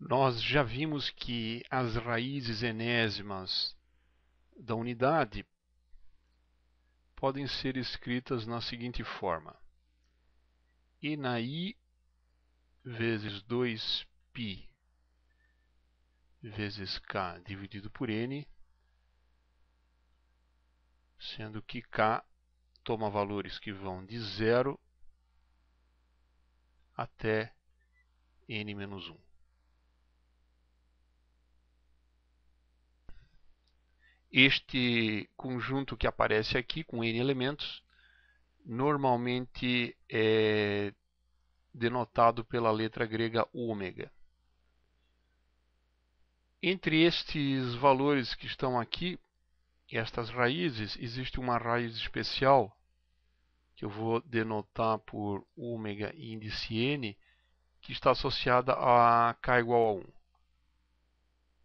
Nós já vimos que as raízes enésimas da unidade podem ser escritas na seguinte forma: e na i vezes 2π vezes k dividido por n, sendo que k toma valores que vão de zero até n menos 1. Este conjunto que aparece aqui com n elementos normalmente é denotado pela letra grega ômega. Entre estes valores que estão aqui, estas raízes, existe uma raiz especial que eu vou denotar por ômega índice n, que está associada a k igual a 1.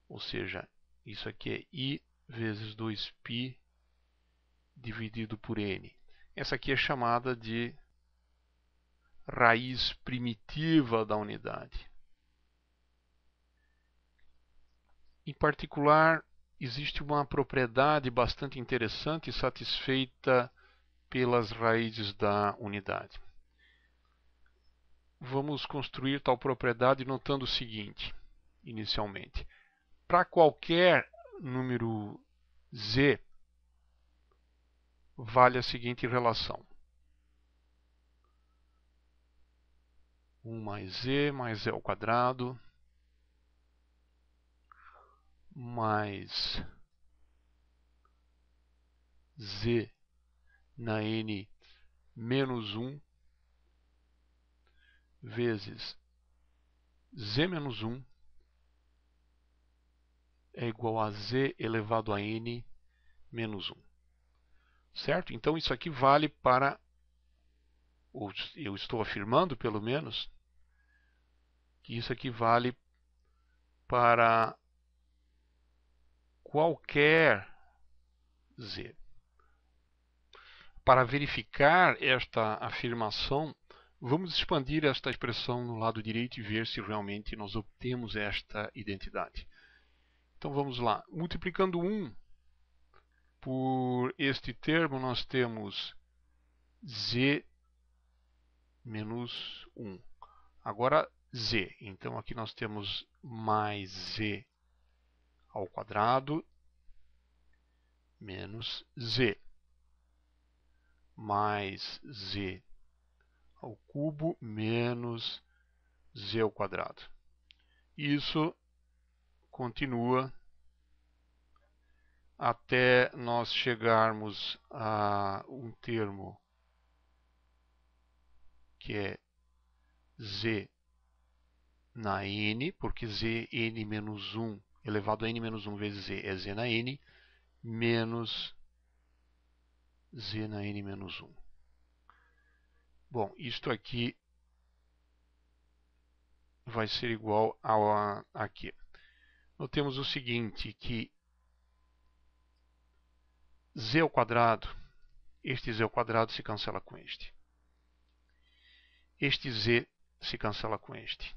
Ou seja, isso aqui é i vezes 2π dividido por n. Essa aqui é chamada de raiz primitiva da unidade. Em particular, existe uma propriedade bastante interessante satisfeita pelas raízes da unidade. Vamos construir tal propriedade notando o seguinte, inicialmente. Para qualquer número z vale a seguinte relação. 1 mais z mais z ao quadrado mais z na n menos 1 vezes z menos 1 é igual a z elevado a n menos 1. Certo? Então, isso aqui vale para, ou eu estou afirmando pelo menos, que isso aqui vale para qualquer z. Para verificar esta afirmação, vamos expandir esta expressão no lado direito e ver se realmente nós obtemos esta identidade. Então vamos lá. Multiplicando 1 por este termo, nós temos z menos 1. Agora z. Então aqui nós temos mais z ao quadrado menos z mais z ao cubo menos z ao quadrado. Isso continua até nós chegarmos a um termo que é z na n, porque zn menos 1 elevado a n menos 1 vezes z é z na n, menos z na n menos 1. Bom, isto aqui vai ser igual a, aqui nós temos o seguinte, que z ao quadrado, este z ao quadrado se cancela com este. Este z se cancela com este.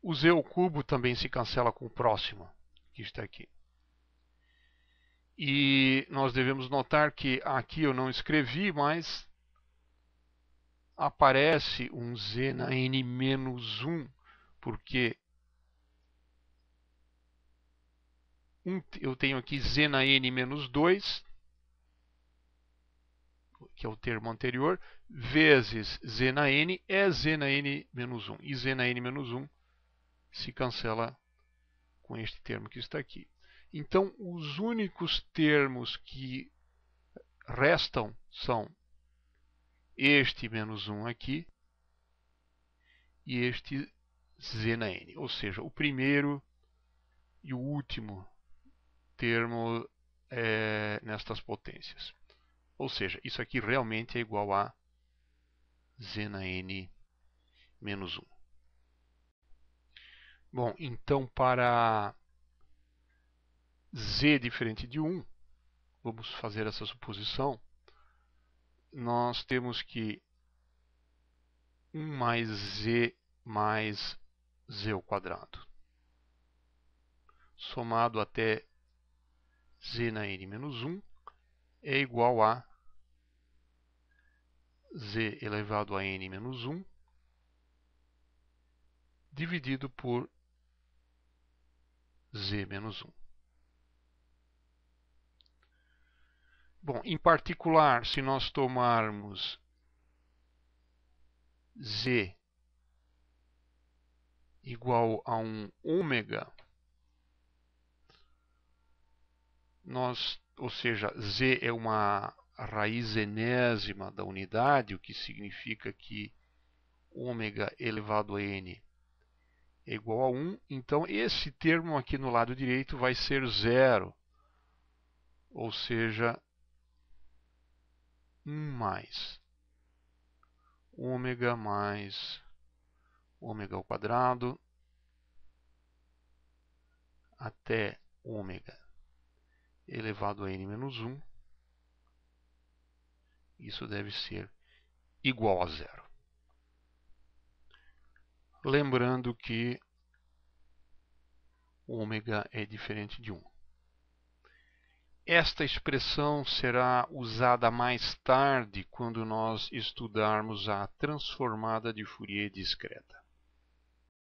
O z ao cubo também se cancela com o próximo, que está é aqui. E nós devemos notar que aqui eu não escrevi, mas aparece um z na n menos 1, porque eu tenho aqui z na n menos 2, que é o termo anterior, vezes z na n é z na n menos 1. E z na n menos 1 se cancela com este termo que está aqui. Então, os únicos termos que restam são este menos 1 aqui e este z na n, ou seja, o primeiro e o último termo é, nestas potências. Ou seja, isso aqui realmente é igual a z na n menos 1. Bom, então para z diferente de 1, vamos fazer essa suposição, nós temos que 1 mais z mais z ao quadrado, somado até z na n menos 1 é igual a z elevado a n menos 1 dividido por z menos 1. Bom, em particular, se nós tomarmos z igual a um ômega nós, ou seja, z é uma raiz enésima da unidade, o que significa que ômega elevado a n é igual a 1, então esse termo aqui no lado direito vai ser zero, ou seja, 1 mais ômega mais ômega ao quadrado até ômega elevado a n menos 1, isso deve ser igual a zero. Lembrando que ômega é diferente de 1. Esta expressão será usada mais tarde quando nós estudarmos a transformada de Fourier discreta.